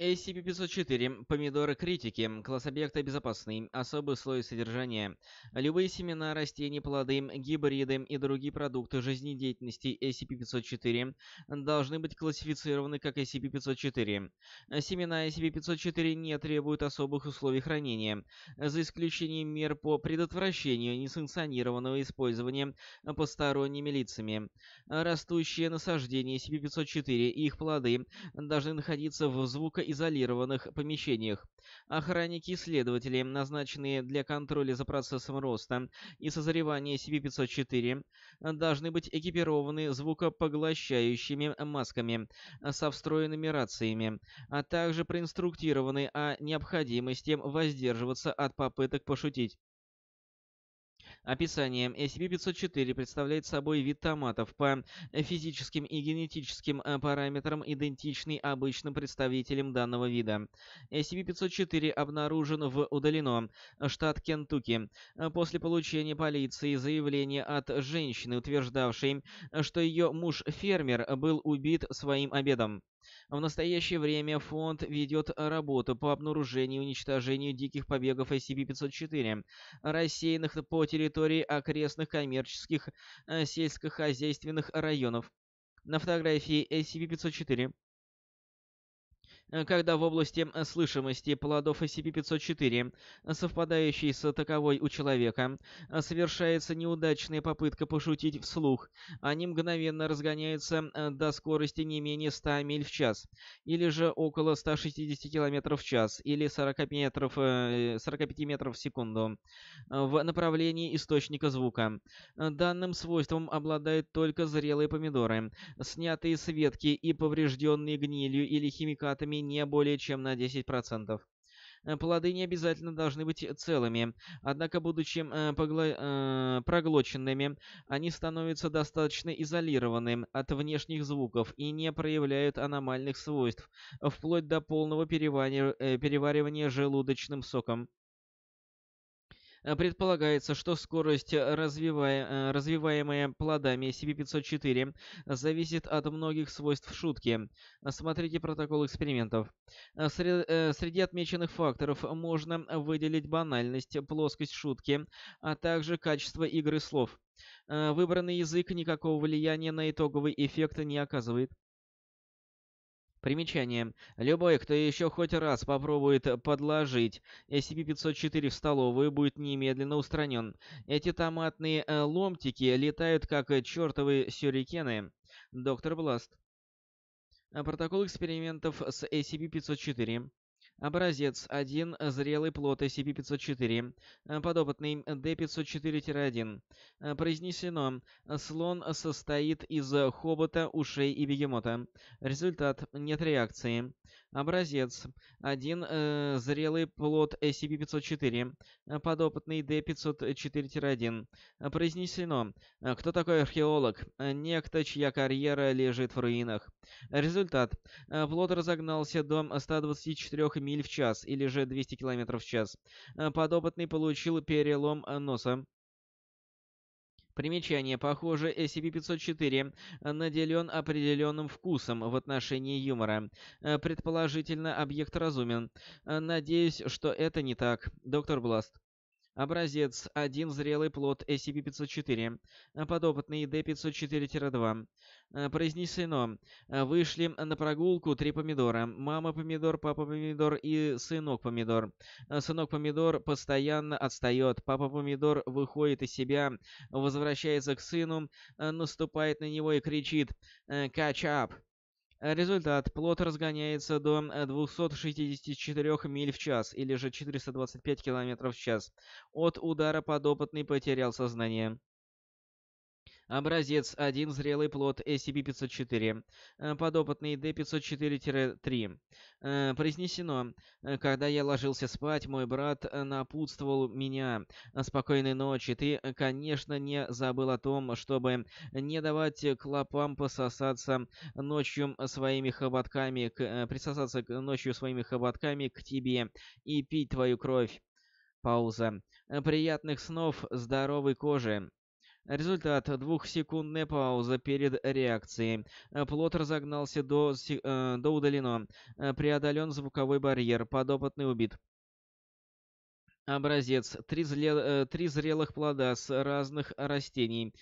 SCP-504. Помидоры критики. Класс объекта безопасный. Особый слой содержания. Любые семена, растения, плоды, гибриды и другие продукты жизнедеятельности SCP-504 должны быть классифицированы как SCP-504. Семена SCP-504 не требуют особых условий хранения, за исключением мер по предотвращению несанкционированного использования посторонними лицами. Растущие насаждения SCP-504 и их плоды должны находиться в звуко изолированных помещениях. Охранники-исследователи, назначенные для контроля за процессом роста и созревания CP-504, должны быть экипированы звукопоглощающими масками со встроенными рациями, а также проинструктированы о необходимости воздерживаться от попыток пошутить. Описание. SCP-504 представляет собой вид томатов по физическим и генетическим э, параметрам, идентичный обычным представителям данного вида. SCP-504 обнаружен в Удалино, штат Кентукки, после получения полиции заявления от женщины, утверждавшей, что ее муж-фермер был убит своим обедом. В настоящее время фонд ведет работу по обнаружению и уничтожению диких побегов SCP-504, рассеянных по территории окрестных коммерческих э, сельскохозяйственных районов. На фотографии SCP-504 Э, когда в области э, слышимости плодов SCP-504, э, совпадающей с таковой у человека, совершается неудачная попытка пошутить вслух, они мгновенно разгоняются до скорости не менее 100 миль в час, или же около 160 км в час, или 40 метров, 45 метров в секунду, в направлении источника звука. Данным свойством обладают только зрелые помидоры, снятые с ветки и поврежденные гнилью или химикатами не более чем на 10%. Э, плоды не обязательно должны быть э, целыми, однако, будучи э, погло... проглоченными, они становятся достаточно изолированными от внешних звуков и не проявляют аномальных свойств, вплоть до полного переваривания желудочным соком. Э, предполагается, что скорость, э, развивая, э, развиваемая плодами SCP-504, зависит от многих свойств шутки. Смотрите протокол экспериментов. Среди, среди отмеченных факторов можно выделить банальность, плоскость шутки, а также качество игры слов. Выбранный язык никакого влияния на итоговый эффект не оказывает. Примечание. Любой, кто еще хоть раз попробует подложить SCP-504 в столовую, будет немедленно устранен. Эти томатные э, ломтики летают как чертовы сюрикены. Доктор Бласт. А, протокол экспериментов с SCP-504. Образец 1. Зрелый плод SCP-504. Э, подопытный D504-1. Э, произнесено. Слон состоит из хобота, ушей и бегемота. Результат. Нет реакции. Образец. Один Э, зрелый плод SCP-504. Э, подопытный D-504-1. Произнесено. Э, Кто такой археолог? Э, некто, чья карьера лежит в руинах. Результат. Плод разогнался до 124 миль в час, или же 200 км в час. Подопытный получил перелом носа. Примечание. Похоже, SCP-504 э, наделен определенным вкусом в отношении юмора. Э, предположительно, объект разумен. Э, надеюсь, что это не так. Доктор Бласт. Образец 1 зрелый плод SCP-504, э, подопытный D504-2. Э, произнесено. Э, Вышли на прогулку три помидора. Мама помидор, папа помидор и сынок помидор. Сынок помидор постоянно отстает. Папа помидор выходит из себя, возвращается к сыну, наступает на него и кричит «Качап!». Э, результат. Плот разгоняется до 264 э, миль в час, или же 425 км в час. От удара подопытный потерял сознание. Образец 1 зрелый плод SCP-504, э, подопытный D-504-3. Э, произнесено, э, когда я ложился спать, мой брат напутствовал меня. Спокойной ночи, ты, конечно, не забыл о том, чтобы не давать клопам пососаться ночью своими хоботками, к, присосаться ночью своими хоботками к тебе и пить твою кровь. Пауза. Приятных снов, здоровой кожи. Результат двухсекундная пауза перед реакцией. Э, плот разогнался до, э, до удалено. Э, преодолен звуковой барьер. Подопытный убит. Образец. Три, зле... Э, три зрелых плода с разных растений,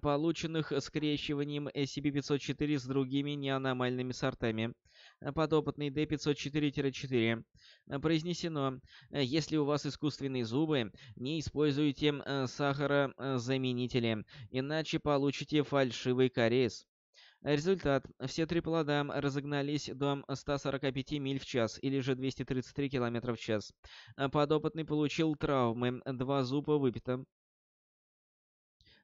полученных скрещиванием SCP-504 с другими неаномальными сортами. Э, подопытный D504-4. Э, произнесено, э, если у вас искусственные зубы, не используйте сахарозаменители, иначе получите фальшивый кариес. Результат. Все три плода разогнались до 145 миль в час, или же 233 км в час. Подопытный получил травмы, два зуба выпито.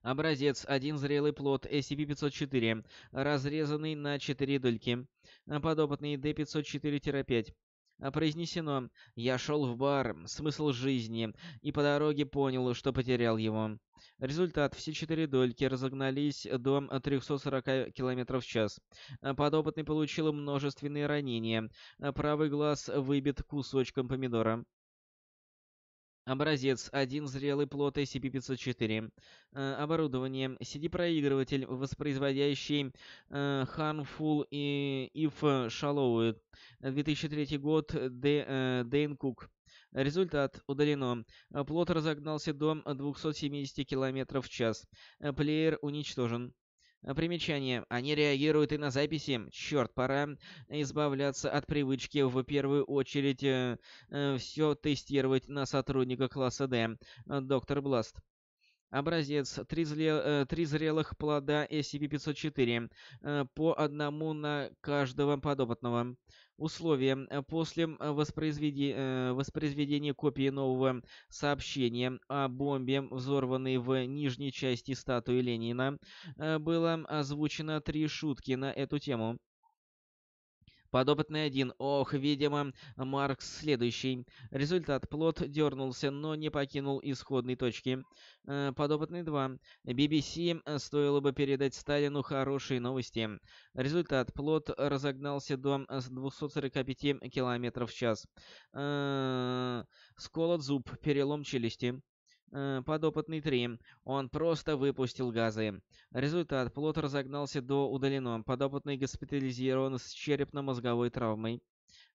Образец один зрелый плод SCP-504, разрезанный на четыре дольки. Подопытный D504-5. Произнесено «Я шел в бар, смысл жизни, и по дороге понял, что потерял его». Результат. Все четыре дольки разогнались до 340 км в час. Подопытный получил множественные ранения. Правый глаз выбит кусочком помидора. Образец один зрелый плод SCP-504. Э, оборудование. CD-проигрыватель, воспроизводящий э, Harmful и If Shallow. 2003 год. Э, Дэйн Кук. Результат удалено. Плод разогнался до 270 км в час. Плеер уничтожен. Примечание. Они реагируют и на записи. Черт, пора избавляться от привычки в первую очередь э, э все тестировать на сотрудника класса D. Э, доктор Бласт. Образец. Три, зле... Э, Три зрелых плода SCP-504. По одному на каждого подопытного. Условия э, После воспроизведи... Э, воспроизведения копии нового сообщения о бомбе, взорванной в нижней части статуи Ленина, э, было озвучено три шутки на эту тему. Подопытный один. Ох, видимо, Маркс следующий. Результат. Плод дернулся, но не покинул исходной точки. Э, подопытный два. BBC э, стоило бы передать Сталину хорошие новости. Результат. Плод разогнался до 245 э, км в час. Сколот зуб, перелом челюсти. Э, подопытный 3. Он просто выпустил газы. Результат. Плот разогнался до удаленного. Подопытный госпитализирован с черепно-мозговой травмой.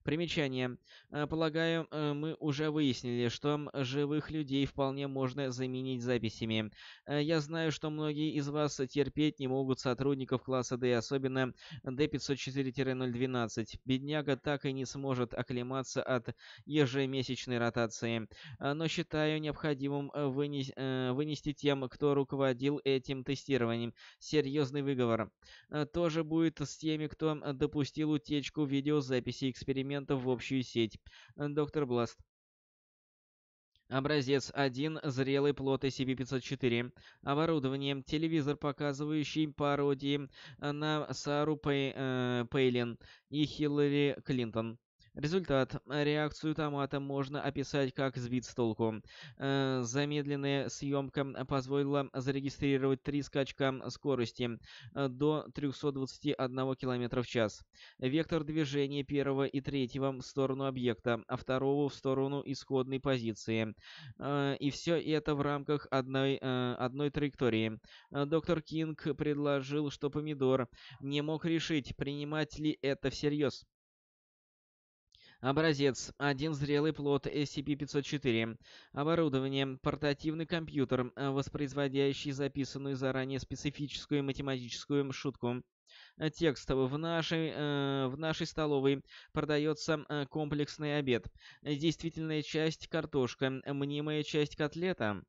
Примечание. Э, полагаю, э, мы уже выяснили, что живых людей вполне можно заменить записями. Э, я знаю, что многие из вас терпеть не могут сотрудников класса D, особенно D504-012. Бедняга так и не сможет оклематься от ежемесячной ротации. Но считаю необходимым вынести тем, кто руководил этим тестированием, серьезный выговор. Тоже будет с теми, кто допустил утечку видеозаписи эксперимента документов в общую сеть. Э, доктор Бласт. Образец 1, зрелый плод SCP-504. Оборудование, телевизор, показывающий пародии э, на Сару Пей, э, Пейлин и Хиллари Клинтон. Результат. Реакцию томата можно описать как сбит с толку. Э, замедленная съемка позволила зарегистрировать три скачка скорости э, до 321 км в час. Вектор движения первого и третьего в сторону объекта, а второго в сторону исходной позиции. Э, и все это в рамках одной, одной траектории. Доктор Кинг предложил, что помидор не мог решить, принимать ли это всерьез. Образец. Один зрелый плод SCP-504. Оборудование. Портативный компьютер, воспроизводящий записанную заранее специфическую математическую шутку. Текст. В нашей, э, в нашей столовой продается э, комплексный обед. Действительная часть картошка, мнимая часть котлета.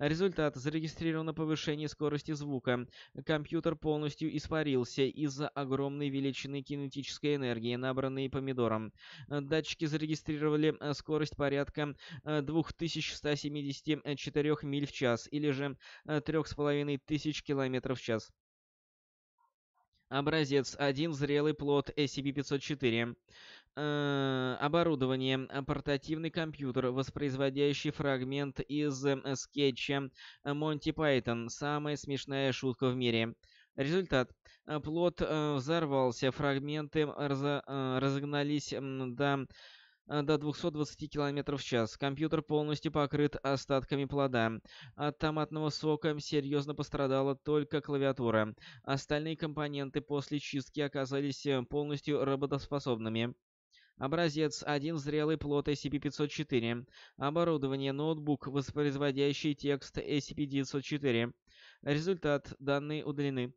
Результат – зарегистрировано повышение скорости звука. Компьютер полностью испарился из-за огромной величины кинетической энергии, набранной помидором. Э, датчики зарегистрировали э, скорость порядка 2174 э, миль в час, или же 3500 км в час. Образец один зрелый плод SCP-504. Э, оборудование, э, портативный компьютер, воспроизводящий фрагмент из эм, скетча Монти э, Пайтон. Самая смешная шутка в мире. Результат. Плод взорвался, фрагменты разогнались до до 220 км в час. Компьютер полностью покрыт остатками плода. От томатного сока серьезно пострадала только клавиатура. Остальные компоненты после чистки оказались полностью работоспособными. Образец 1 зрелый плод SCP-504. Оборудование ноутбук, воспроизводящий текст SCP-904. Результат. Данные удалены.